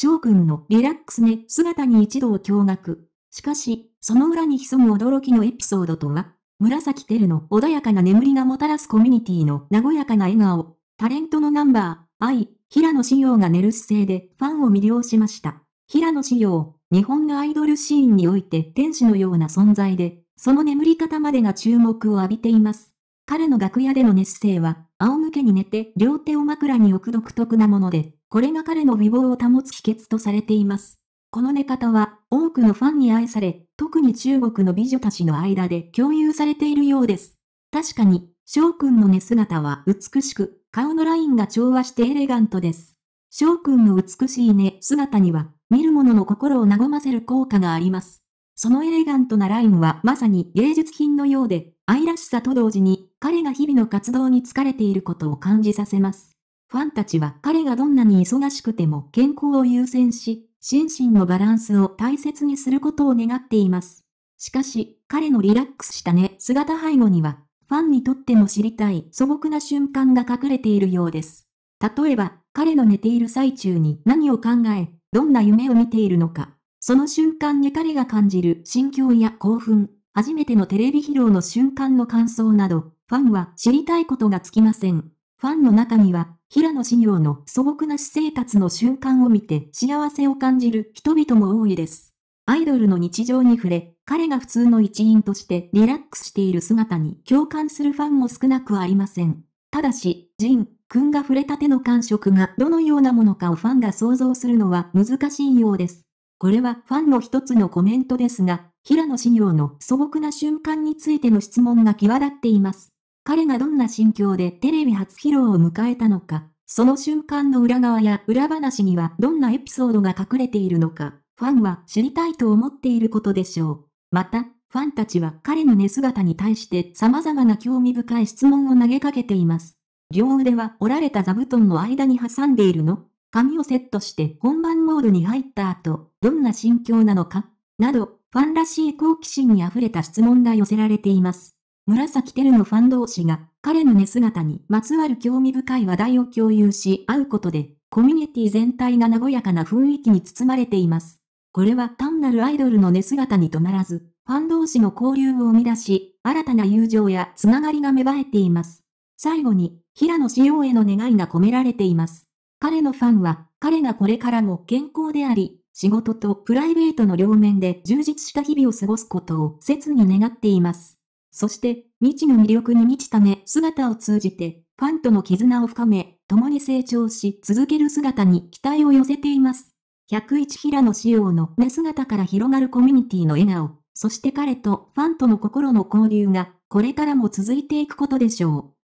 翔くんのリラックスね姿に一同驚愕。しかし、その裏に潜む驚きのエピソードとは、紫テルの穏やかな眠りがもたらすコミュニティの和やかな笑顔、タレントのナンバー、愛、平野紫耀が寝る姿勢でファンを魅了しました。平野紫耀、日本のアイドルシーンにおいて天使のような存在で、その眠り方までが注目を浴びています。彼の楽屋での寝姿勢は、仰向けに寝て両手を枕に置く独特なもので、これが彼の美貌を保つ秘訣とされています。この寝方は多くのファンに愛され、特に中国の美女たちの間で共有されているようです。確かに、翔くんの寝姿は美しく、顔のラインが調和してエレガントです。翔くんの美しい寝姿には、見る者の心を和ませる効果があります。そのエレガントなラインはまさに芸術品のようで、愛らしさと同時に、彼が日々の活動に疲れていることを感じさせます。ファンたちは彼がどんなに忙しくても健康を優先し、心身のバランスを大切にすることを願っています。しかし、彼のリラックスしたね姿背後には、ファンにとっても知りたい素朴な瞬間が隠れているようです。例えば、彼の寝ている最中に何を考え、どんな夢を見ているのか、その瞬間に彼が感じる心境や興奮、初めてのテレビ披露の瞬間の感想など、ファンは知りたいことがつきません。ファンの中には、平野紫耀の素朴な私生活の瞬間を見て幸せを感じる人々も多いです。アイドルの日常に触れ、彼が普通の一員としてリラックスしている姿に共感するファンも少なくありません。ただし、ジン君が触れた手の感触がどのようなものかをファンが想像するのは難しいようです。これはファンの一つのコメントですが、平野紫耀の素朴な瞬間についての質問が際立っています。彼がどんな心境でテレビ初披露を迎えたのか、その瞬間の裏側や裏話にはどんなエピソードが隠れているのか、ファンは知りたいと思っていることでしょう。また、ファンたちは彼の寝姿に対して様々な興味深い質問を投げかけています。両腕は折られた座布団の間に挟んでいるの髪をセットして本番モードに入った後、どんな心境なのかなど、ファンらしい好奇心に溢れた質問が寄せられています。紫テルのファン同士が、彼の寝姿にまつわる興味深い話題を共有し会うことで、コミュニティ全体が和やかな雰囲気に包まれています。これは単なるアイドルの寝姿に止まらず、ファン同士の交流を生み出し、新たな友情やつながりが芽生えています。最後に、平野紫耀への願いが込められています。彼のファンは、彼がこれからも健康であり、仕事とプライベートの両面で充実した日々を過ごすことを切に願っています。そして、未知の魅力に満ちたね姿を通じて、ファンとの絆を深め、共に成長し続ける姿に期待を寄せています。101平野仕様の寝姿から広がるコミュニティの笑顔、そして彼とファンとの心の交流が、これからも続いていくことでしょう。